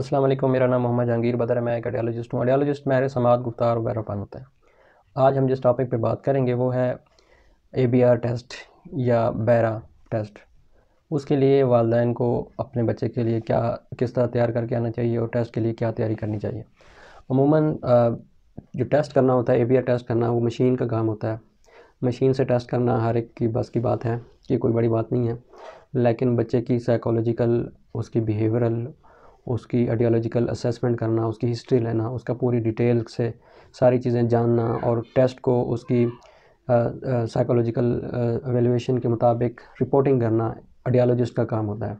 अस्सलाम वालेकुम मेरा नाम मोहम्मद जहांगीर बदर है मैं एक आइडियालॉजिस्ट हूँ आइडियालॉजिस्ट मेरे समात गुफ्तार वगैरह पान होता है आज हम जिस टॉपिक पे बात करेंगे वो है ए बी आर टेस्ट या बैरा टेस्ट उसके लिए वालदेन को अपने बच्चे के लिए क्या किस तरह तैयार करके आना चाहिए और टेस्ट के लिए क्या तैयारी करनी चाहिए अमूमन जो टेस्ट करना होता है ए बी आर टेस्ट करना वो मशीन का काम होता है मशीन से टेस्ट करना हर एक की बस की बात है ये कोई बड़ी बात नहीं है लेकिन बच्चे की साइकोलॉजिकल उसकी बिहेवियरल उसकी आइडियोलॉजिकल असेसमेंट करना उसकी हिस्ट्री लेना उसका पूरी डिटेल से सारी चीज़ें जानना और टेस्ट को उसकी साइकोलॉजिकल एवेलुएशन के मुताबिक रिपोर्टिंग करना आइडियोलॉजिस्ट का काम होता है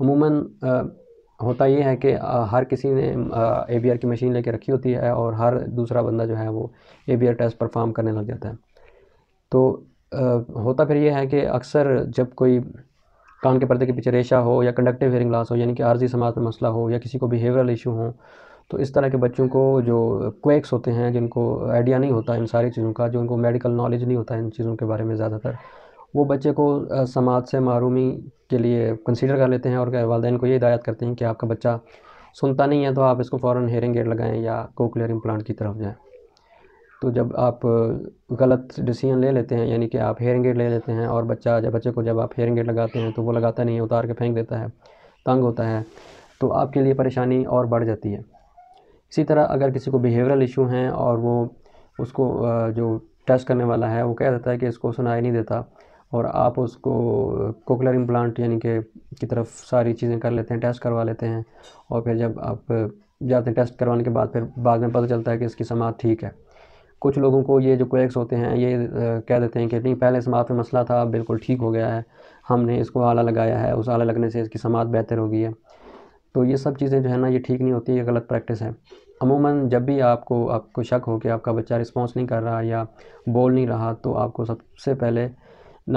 अमूमन होता ये है कि हर किसी ने ए बी आर की मशीन लेके रखी होती है और हर दूसरा बंदा जो है वो A B R test perform करने लग जाता है तो होता फिर ये है कि अक्सर जब कोई कान के पर्दे के पीछे रेशा हो या कंडक्टिव हेयरिंग लॉस हो यानी कि आर्जी समाज में मसला हो या किसी को बिहेवियरल इशू हो तो इस तरह के बच्चों को जो क्वेक्स होते हैं जिनको आइडिया नहीं होता इन सारी चीज़ों का जो उनको मेडिकल नॉलेज नहीं होता इन चीज़ों के बारे में ज़्यादातर वो बच्चे को समाज से महरूमी के लिए कंसिडर कर लेते हैं और वालदे को ये हिदायत करते हैं कि आपका बच्चा सुनता नहीं है तो आप इसको फ़ौर हेयरिंग एड लगाएँ या को क्लियरिंग की तरफ जाएँ तो जब आप गलत डिसीजन ले लेते हैं यानी कि आप हेयरिंग एड ले लेते हैं और बच्चा जब बच्चे को जब आप हेयरिंग एड लगाते हैं तो वो लगाता नहीं है उतार के फेंक देता है तंग होता है तो आपके लिए परेशानी और बढ़ जाती है इसी तरह अगर किसी को बिहेवियरल इशू हैं और वो उसको जो टेस्ट करने वाला है वो कह देता है कि इसको सुनाई नहीं देता और आप उसको कोकलर इम्प्लांट यानी कि की तरफ सारी चीज़ें कर लेते हैं टेस्ट करवा लेते हैं और फिर जब आप जाते हैं टेस्ट करवाने के बाद फिर बाद में पता चलता है कि इसकी समाज ठीक है कुछ लोगों को ये जो क्वेक्स होते हैं ये कह देते हैं कि नहीं पहले समात में मसला था बिल्कुल ठीक हो गया है हमने इसको आला लगाया है उस आला लगने से इसकी समात बेहतर हो गई है तो ये सब चीज़ें जो है ना ये ठीक नहीं होती ये गलत प्रैक्टिस है अमूमन जब भी आपको आपको शक हो कि आपका बच्चा रिस्पॉन्स नहीं कर रहा या बोल नहीं रहा तो आपको सबसे पहले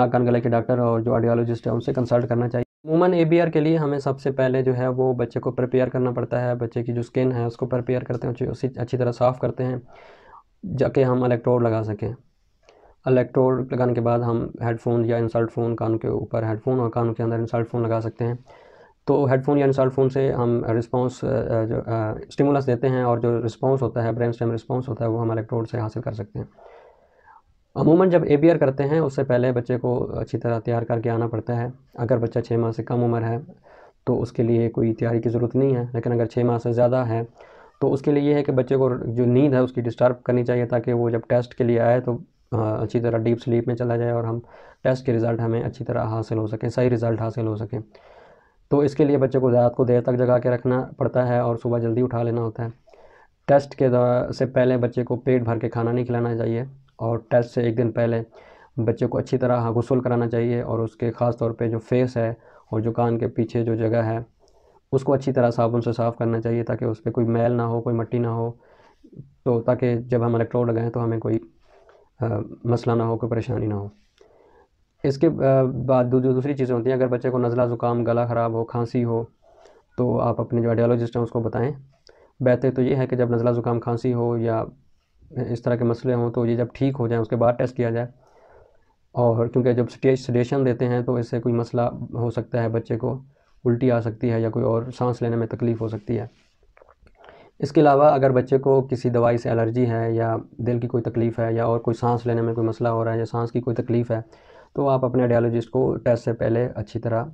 नाक कान गले के डॉक्टर और जो आर्डियोलॉजिस्ट है उनसे कंसल्ट करना चाहिए अमूमन ए के लिए हमें सबसे पहले जो है वो बच्चे को प्रिपेयर करना पड़ता है बच्चे की जो स्किन है उसको प्रिपेयर करते हैं उसे अच्छी तरह साफ़ करते हैं जाके हम इलेक्ट्रोड लगा सकें इलेक्ट्रोड लगाने के बाद हम हेडफोन या इंसल्ट फ़ोन कान के ऊपर हेडफोन और कान के अंदर इंसल्ट फ़ोन लगा सकते हैं तो हेडफोन या इंसल्ट फ़ोन से हम रिस्पांस जो स्टिमुलस देते हैं और जो रिस्पांस होता है ब्रेन स्टेम रिस्पांस होता है वो हम इलेक्ट्रोड से हासिल कर सकते हैं अमूमन जब ए करते हैं उससे पहले बच्चे को अच्छी तरह तैयार करके आना पड़ता है अगर बच्चा छः माह से कम उम्र है तो उसके लिए कोई तैयारी की ज़रूरत नहीं है लेकिन अगर छः माह से ज़्यादा है तो उसके लिए ये है कि बच्चे को जो नींद है उसकी डिस्टर्ब करनी चाहिए ताकि वो जब टेस्ट के लिए आए तो हाँ, अच्छी तरह डीप स्लीप में चला जाए और हम टेस्ट के रिज़ल्ट हमें अच्छी तरह हासिल हो सकें सही रिज़ल्ट हासिल हो सकें तो इसके लिए बच्चे को रात को देर तक जगा के रखना पड़ता है और सुबह जल्दी उठा लेना होता है टेस्ट के से पहले बच्चे को पेट भर के खाना नहीं खिलाना चाहिए और टेस्ट से एक दिन पहले बच्चे को अच्छी तरह हाँ, गसल कराना चाहिए और उसके ख़ास तौर पे जो फेस है और जो कान के पीछे जो जगह है उसको अच्छी तरह साबुन से साफ़ करना चाहिए ताकि उस पर कोई मैल ना हो कोई मट्टी ना हो तो ताकि जब हम इलेक्ट्रोड लगाएं तो हमें कोई आ, मसला ना हो कोई परेशानी ना हो इसके बाद जो दूसरी चीज़ें होती हैं अगर बच्चे को नज़ला ज़ुकाम गला ख़राब हो खांसी हो तो आप अपने जो आइडियोलॉजिस्ट हैं उसको बताएं बेहतर तो ये है कि जब नज़ला ज़ुकाम खांसी हो या इस तरह के मसले हों तो ये जब ठीक हो जाए उसके बाद टेस्ट किया जाए और क्योंकि जब स्टेज सडेशन देते हैं तो इससे कोई मसला हो सकता है बच्चे को उल्टी आ सकती है या कोई और सांस लेने में तकलीफ़ हो सकती है इसके अलावा अगर बच्चे को किसी दवाई से एलर्जी है या दिल की कोई तकलीफ़ है या और कोई सांस लेने में कोई मसला हो रहा है या सांस की कोई तकलीफ़ है तो आप अपने आइडियालॉजिस्ट को टेस्ट से पहले अच्छी तरह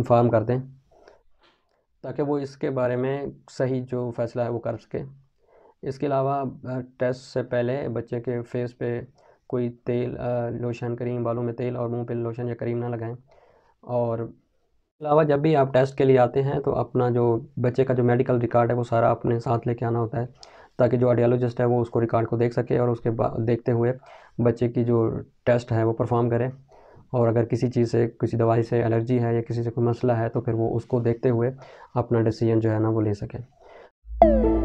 इन्फॉर्म कर दें ताकि वो इसके बारे में सही जो फ़ैसला है वो कर सके इसके अलावा टेस्ट से पहले बच्चे के फेस पे कोई तेल लोशन करीम बालों में तेल और मुंह पे लोशन या करीम ना लगाएं और अलावा जब भी आप टेस्ट के लिए आते हैं तो अपना जो बच्चे का जो मेडिकल रिकॉर्ड है वो सारा अपने साथ लेके आना होता है ताकि जो आर्डियोलॉजिस्ट है वो उसको रिकॉर्ड को देख सके और उसके बाद देखते हुए बच्चे की जो टेस्ट है वो परफॉर्म करें और अगर किसी चीज़ से किसी दवाई से एलर्जी है या किसी से कोई मसला है तो फिर वो उसको देखते हुए अपना डिसीजन जो है ना वो ले सकें